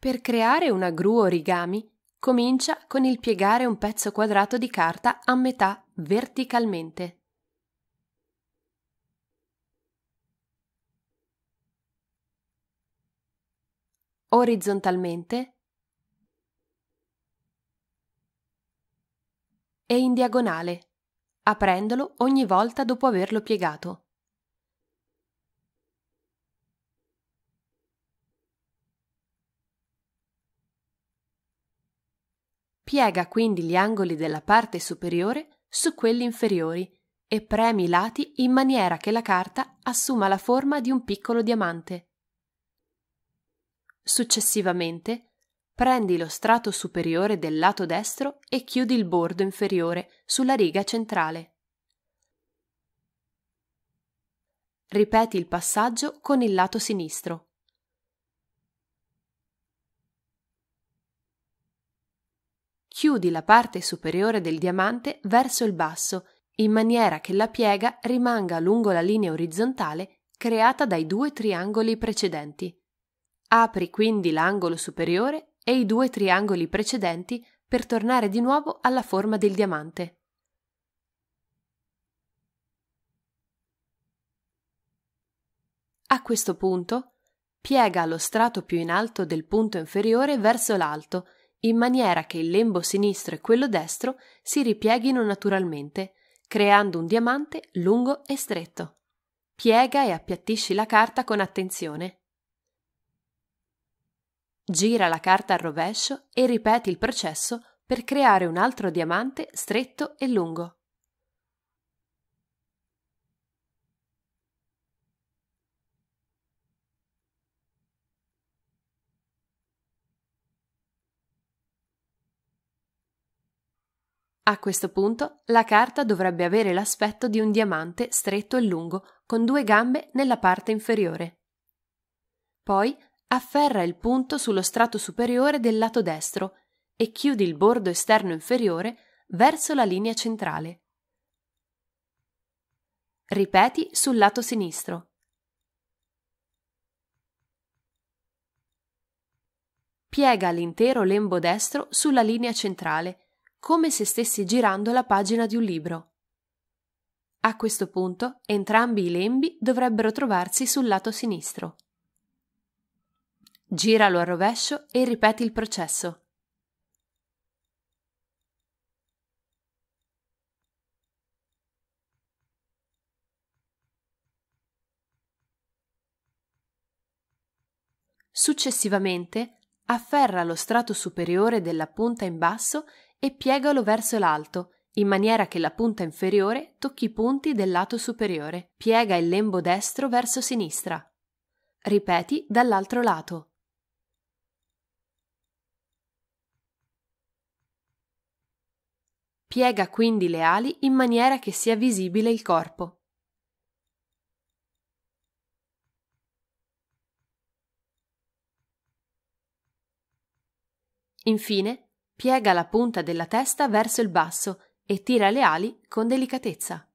Per creare una gru origami, comincia con il piegare un pezzo quadrato di carta a metà verticalmente. Orizzontalmente e in diagonale, aprendolo ogni volta dopo averlo piegato. Piega quindi gli angoli della parte superiore su quelli inferiori e premi i lati in maniera che la carta assuma la forma di un piccolo diamante. Successivamente, prendi lo strato superiore del lato destro e chiudi il bordo inferiore sulla riga centrale. Ripeti il passaggio con il lato sinistro. chiudi la parte superiore del diamante verso il basso, in maniera che la piega rimanga lungo la linea orizzontale creata dai due triangoli precedenti. Apri quindi l'angolo superiore e i due triangoli precedenti per tornare di nuovo alla forma del diamante. A questo punto, piega lo strato più in alto del punto inferiore verso l'alto in maniera che il lembo sinistro e quello destro si ripieghino naturalmente, creando un diamante lungo e stretto. Piega e appiattisci la carta con attenzione. Gira la carta al rovescio e ripeti il processo per creare un altro diamante stretto e lungo. A questo punto la carta dovrebbe avere l'aspetto di un diamante stretto e lungo, con due gambe nella parte inferiore. Poi afferra il punto sullo strato superiore del lato destro e chiudi il bordo esterno inferiore verso la linea centrale. Ripeti sul lato sinistro. Piega l'intero lembo destro sulla linea centrale come se stessi girando la pagina di un libro. A questo punto entrambi i lembi dovrebbero trovarsi sul lato sinistro. Giralo a rovescio e ripeti il processo. Successivamente afferra lo strato superiore della punta in basso e piegalo verso l'alto, in maniera che la punta inferiore tocchi i punti del lato superiore. Piega il lembo destro verso sinistra. Ripeti dall'altro lato. Piega quindi le ali in maniera che sia visibile il corpo. Infine, piega la punta della testa verso il basso e tira le ali con delicatezza.